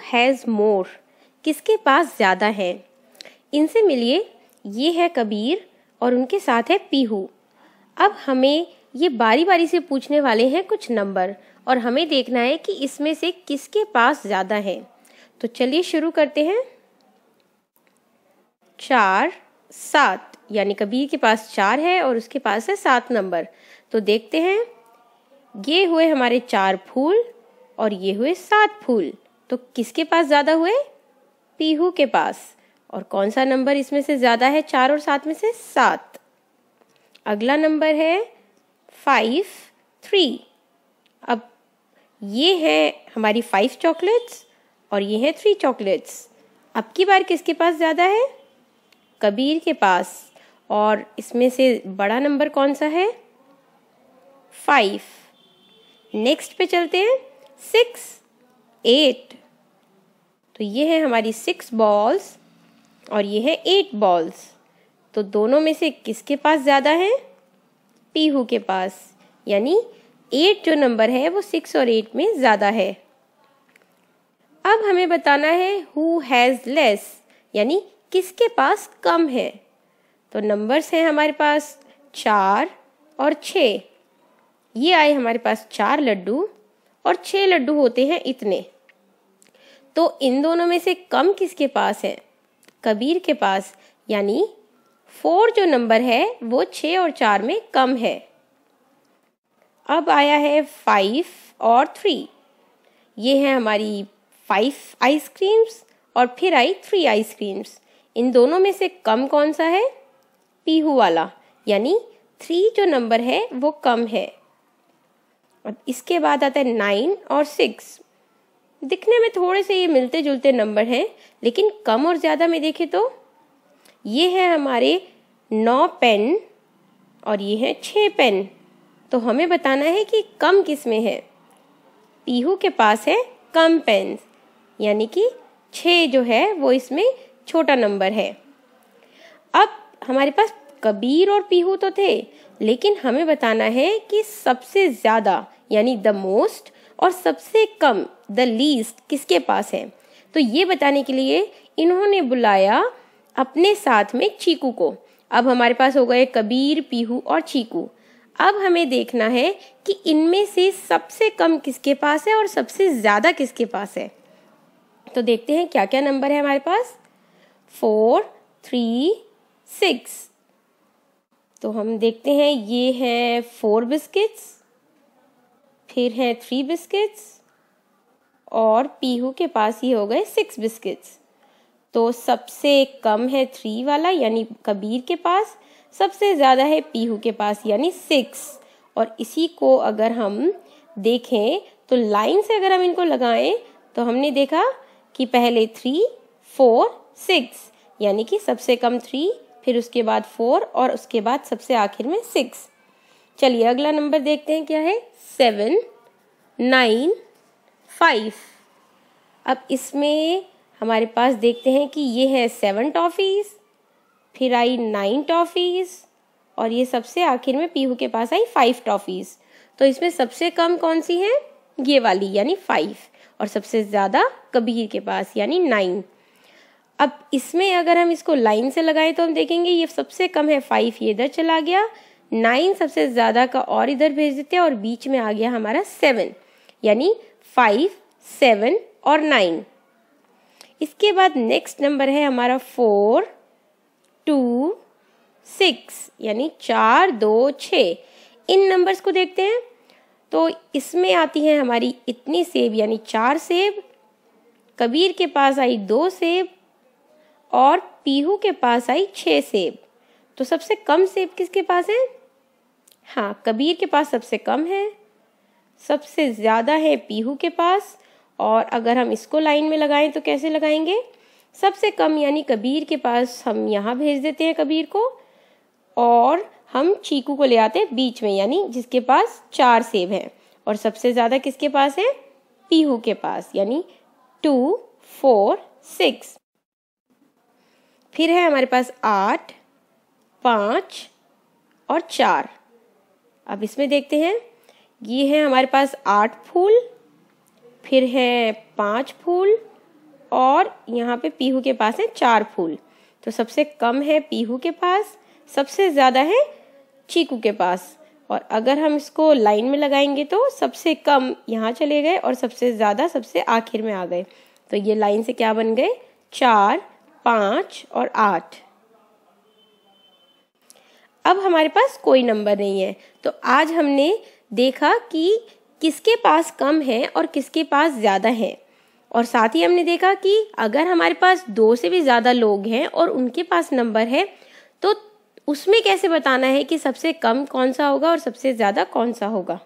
has more किसके पास ज़्यादा है इनसे मिलिए ये है कबीर और उनके साथ है पीहू अब हमें ये बारी बारी से पूछने वाले हैं कुछ नंबर और हमें देखना है कि इसमें से किसके पास ज़्यादा है तो चलिए शुरू करते हैं चार सात यानी कबीर के पास चार है और उसके पास है सात नंबर तो देखते हैं ये हुए हमारे चार फूल और ये हुए सात फूल तो किसके पास ज़्यादा हुए पीहू के पास और कौन सा नंबर इसमें से ज़्यादा है चार और सात में से सात अगला नंबर है फाइव थ्री अब ये है हमारी फाइव चॉकलेट्स और ये है थ्री चॉकलेट्स अब की बार किसके पास ज़्यादा है कबीर के पास और इसमें से बड़ा नंबर कौन सा है फाइव नेक्स्ट पे चलते हैं सिक्स एट तो ये है हमारी सिक्स बॉल्स और ये है एट बॉल्स तो दोनों में से किसके पास ज़्यादा है पीहू के पास यानी एट जो नंबर है वो सिक्स और एट में ज़्यादा है अब हमें बताना है हु हैज़ लेस यानी किसके पास कम है तो नंबर्स हैं हमारे पास चार और छः ये आए हमारे पास चार लड्डू और छः लड्डू होते हैं इतने तो इन दोनों में से कम किसके पास है कबीर के पास यानी फोर जो नंबर है वो छः और चार में कम है अब आया है फाइव और थ्री ये है हमारी फाइव आइसक्रीम्स और फिर आई थ्री आइसक्रीम्स इन दोनों में से कम कौन सा है पीहू वाला यानी थ्री जो नंबर है वो कम है अब इसके बाद आता है नाइन और सिक्स दिखने में थोड़े से ये मिलते जुलते नंबर हैं लेकिन कम और ज़्यादा में देखें तो ये है हमारे नौ पेन और ये है छः पेन तो हमें बताना है कि कम किस में है पीहू के पास है कम पेन यानी कि छः जो है वो इसमें छोटा नंबर है अब हमारे पास कबीर और पीहू तो थे लेकिन हमें बताना है कि सबसे ज़्यादा यानी द मोस्ट और सबसे कम द लीस्ट किसके पास है तो ये बताने के लिए इन्होंने बुलाया अपने साथ में चीकू को अब हमारे पास हो गए कबीर पीहू और चीकू अब हमें देखना है कि इनमें से सबसे कम किसके पास है और सबसे ज़्यादा किसके पास है तो देखते हैं क्या क्या नंबर है हमारे पास फोर थ्री सिक्स तो हम देखते हैं ये है फोर बिस्किट्स फिर है थ्री बिस्किट्स और पीहू के पास ये हो गए सिक्स बिस्किट्स तो सबसे कम है थ्री वाला यानी कबीर के पास सबसे ज़्यादा है पीहू के पास यानी सिक्स और इसी को अगर हम देखें तो लाइन से अगर हम इनको लगाएं तो हमने देखा कि पहले थ्री फोर सिक्स यानी कि सबसे कम थ्री फिर उसके बाद फोर और उसके बाद सबसे आखिर में सिक्स चलिए अगला नंबर देखते हैं क्या है सेवन नाइन फाइव अब इसमें हमारे पास देखते हैं कि ये है सेवन टॉफ़ीज़ फिर आई नाइन टॉफ़ीज़ और ये सबसे आखिर में पीहू के पास आई फाइव टॉफ़ीज़ तो इसमें सबसे कम कौन सी है ये वाली यानी फाइव और सबसे ज़्यादा कबीर के पास यानी नाइन अब इसमें अगर हम इसको लाइन से लगाएं तो हम देखेंगे ये सबसे कम है फाइव ये इधर चला गया नाइन सबसे ज़्यादा का और इधर भेज देते हैं और बीच में आ गया हमारा सेवन यानी फाइव सेवन और नाइन इसके बाद नेक्स्ट नंबर है हमारा फोर टू सिक्स यानी चार दो छ इन नंबर्स को देखते हैं तो इसमें आती है हमारी इतनी सेब यानी चार सेब कबीर के पास आई दो सेब और पीहू के पास आई छः सेब तो सबसे कम सेब किसके पास है हाँ कबीर के पास सबसे कम है सबसे ज़्यादा है पीहू के पास और अगर हम इसको लाइन में लगाएं तो कैसे लगाएंगे सबसे कम यानी कबीर के पास हम यहाँ भेज देते हैं कबीर को और हम चीकू को ले आते हैं बीच में यानी जिसके पास चार सेब हैं और सबसे ज़्यादा किसके पास है पीहू के पास यानी टू फोर सिक्स फिर है हमारे पास आठ पाँच और चार अब इसमें देखते हैं ये है हमारे पास आठ फूल फिर है पांच फूल और यहाँ पे पीहू के पास है चार फूल तो सबसे कम है पीहू के पास सबसे ज़्यादा है चीकू के पास और अगर हम इसको लाइन में लगाएंगे तो सबसे कम यहाँ चले गए और सबसे ज़्यादा सबसे आखिर में आ गए तो ये लाइन से क्या बन गए चार पाँच और आठ अब हमारे पास कोई नंबर नहीं है तो आज हमने देखा कि किसके पास कम है और किसके पास ज़्यादा है और साथ ही हमने देखा कि अगर हमारे पास दो से भी ज़्यादा लोग हैं और उनके पास नंबर है तो उसमें कैसे बताना है कि सबसे कम कौन सा होगा और सबसे ज़्यादा कौन सा होगा